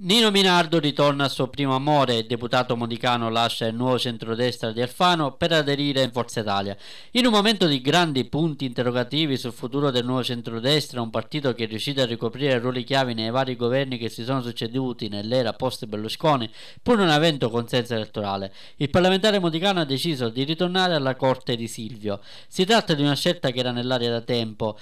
Nino Minardo ritorna al suo primo amore, il deputato modicano lascia il nuovo centrodestra di Alfano per aderire in Forza Italia. In un momento di grandi punti interrogativi sul futuro del nuovo centrodestra, un partito che è riuscito a ricoprire ruoli chiavi nei vari governi che si sono succeduti nell'era post-Berlusconi, pur non avendo consenso elettorale, il parlamentare modicano ha deciso di ritornare alla corte di Silvio. Si tratta di una scelta che era nell'aria da tempo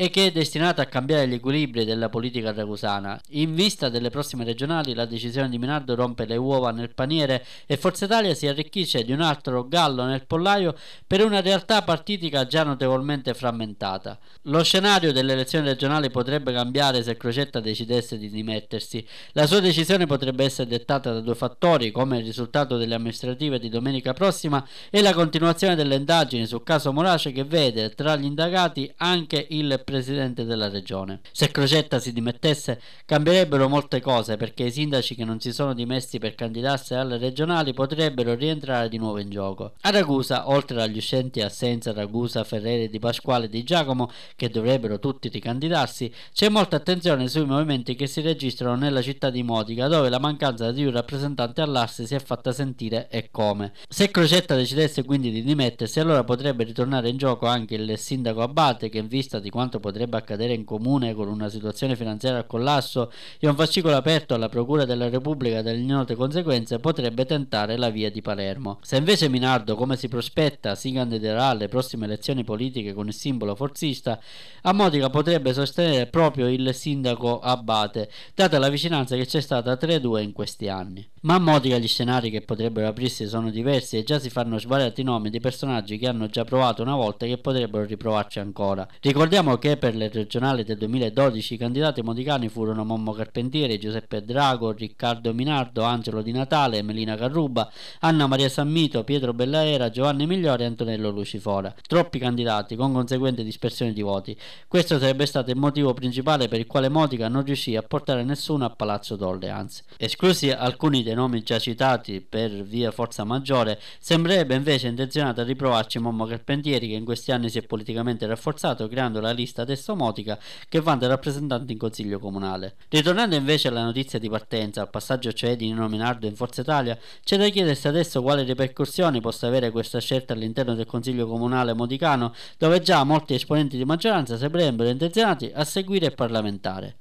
e che è destinata a cambiare gli equilibri della politica ragusana. In vista delle prossime regionali, la decisione di Minardo rompe le uova nel paniere e Forza Italia si arricchisce di un altro gallo nel pollaio per una realtà partitica già notevolmente frammentata. Lo scenario delle elezioni regionali potrebbe cambiare se Crocetta decidesse di dimettersi. La sua decisione potrebbe essere dettata da due fattori, come il risultato delle amministrative di domenica prossima e la continuazione delle indagini sul caso Morace che vede tra gli indagati anche il presidente della regione. Se Crocetta si dimettesse cambierebbero molte cose perché i sindaci che non si sono dimessi per candidarsi alle regionali potrebbero rientrare di nuovo in gioco. A Ragusa, oltre agli uscenti assenza Ragusa, Ferrere, Di Pasquale e Di Giacomo, che dovrebbero tutti ricandidarsi, c'è molta attenzione sui movimenti che si registrano nella città di Modica, dove la mancanza di un rappresentante all'asse si è fatta sentire e come. Se Crocetta decidesse quindi di dimettersi, allora potrebbe ritornare in gioco anche il sindaco Abate, che in vista di quanto quanto potrebbe accadere in comune con una situazione finanziaria al collasso e un fascicolo aperto alla Procura della Repubblica delle ignote conseguenze, potrebbe tentare la via di Palermo. Se invece Minardo, come si prospetta, si candiderà alle prossime elezioni politiche con il simbolo forzista, a Modica potrebbe sostenere proprio il sindaco Abate, data la vicinanza che c'è stata tra i due in questi anni. Ma a Modica gli scenari che potrebbero aprirsi sono diversi e già si fanno svariati nomi di personaggi che hanno già provato una volta e che potrebbero riprovarci ancora. Ricordiamo che per le regionali del 2012 i candidati modicani furono Mommo Carpentieri, Giuseppe Drago, Riccardo Minardo, Angelo Di Natale, Melina Carruba, Anna Maria Sammito, Pietro Bellaera, Giovanni Migliore e Antonello Lucifora. Troppi candidati con conseguente dispersione di voti. Questo sarebbe stato il motivo principale per il quale Modica non riuscì a portare nessuno a Palazzo d'Orleans. Esclusi alcuni dei nomi già citati per via forza maggiore, sembrerebbe invece intenzionato a riprovarci Mommo Carpentieri che in questi anni si è politicamente rafforzato creando la lista adesso testomotica che vanta i rappresentanti in consiglio comunale. Ritornando invece alla notizia di partenza, al passaggio cioè di Nino Minardo in Forza Italia, c'è da chiedersi adesso quali ripercussioni possa avere questa scelta all'interno del consiglio comunale modicano dove già molti esponenti di maggioranza sembrerebbero intenzionati a seguire il parlamentare.